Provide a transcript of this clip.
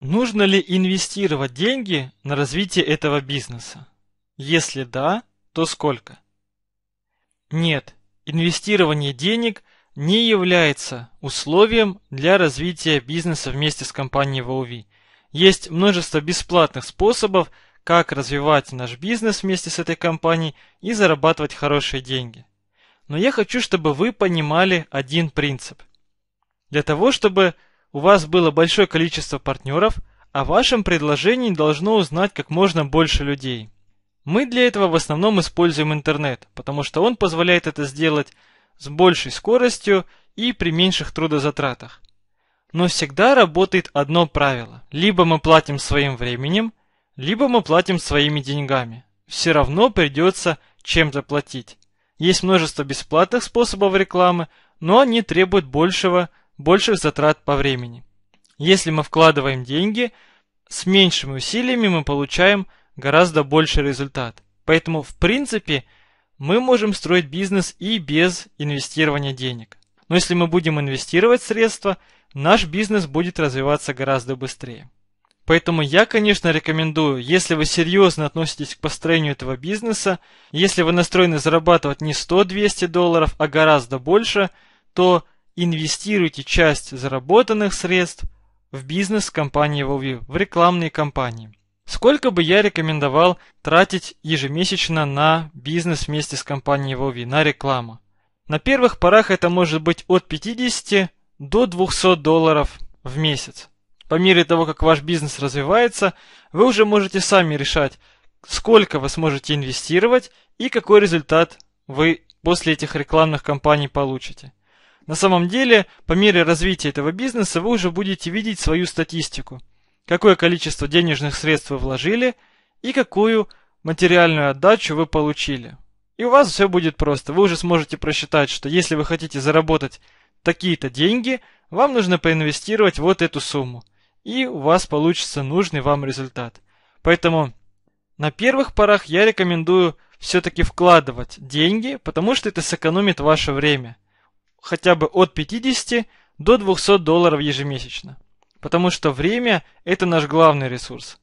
Нужно ли инвестировать деньги на развитие этого бизнеса? Если да, то сколько? Нет, инвестирование денег не является условием для развития бизнеса вместе с компанией Вауви. Есть множество бесплатных способов, как развивать наш бизнес вместе с этой компанией и зарабатывать хорошие деньги. Но я хочу, чтобы вы понимали один принцип. Для того, чтобы у вас было большое количество партнеров, о вашем предложении должно узнать как можно больше людей. Мы для этого в основном используем интернет, потому что он позволяет это сделать с большей скоростью и при меньших трудозатратах. Но всегда работает одно правило. Либо мы платим своим временем, либо мы платим своими деньгами. Все равно придется чем-то платить. Есть множество бесплатных способов рекламы, но они требуют большего больших затрат по времени. Если мы вкладываем деньги, с меньшими усилиями мы получаем гораздо больший результат. Поэтому, в принципе, мы можем строить бизнес и без инвестирования денег. Но если мы будем инвестировать средства, наш бизнес будет развиваться гораздо быстрее. Поэтому я, конечно, рекомендую, если вы серьезно относитесь к построению этого бизнеса, если вы настроены зарабатывать не 100-200 долларов, а гораздо больше, то инвестируйте часть заработанных средств в бизнес компании Value, в рекламные кампании. Сколько бы я рекомендовал тратить ежемесячно на бизнес вместе с компанией Value, на рекламу? На первых порах это может быть от 50 до 200 долларов в месяц. По мере того, как ваш бизнес развивается, вы уже можете сами решать, сколько вы сможете инвестировать и какой результат вы после этих рекламных кампаний получите. На самом деле, по мере развития этого бизнеса вы уже будете видеть свою статистику. Какое количество денежных средств вы вложили и какую материальную отдачу вы получили. И у вас все будет просто. Вы уже сможете просчитать, что если вы хотите заработать такие-то деньги, вам нужно проинвестировать вот эту сумму. И у вас получится нужный вам результат. Поэтому на первых порах я рекомендую все-таки вкладывать деньги, потому что это сэкономит ваше время – хотя бы от 50 до 200 долларов ежемесячно. Потому что время – это наш главный ресурс.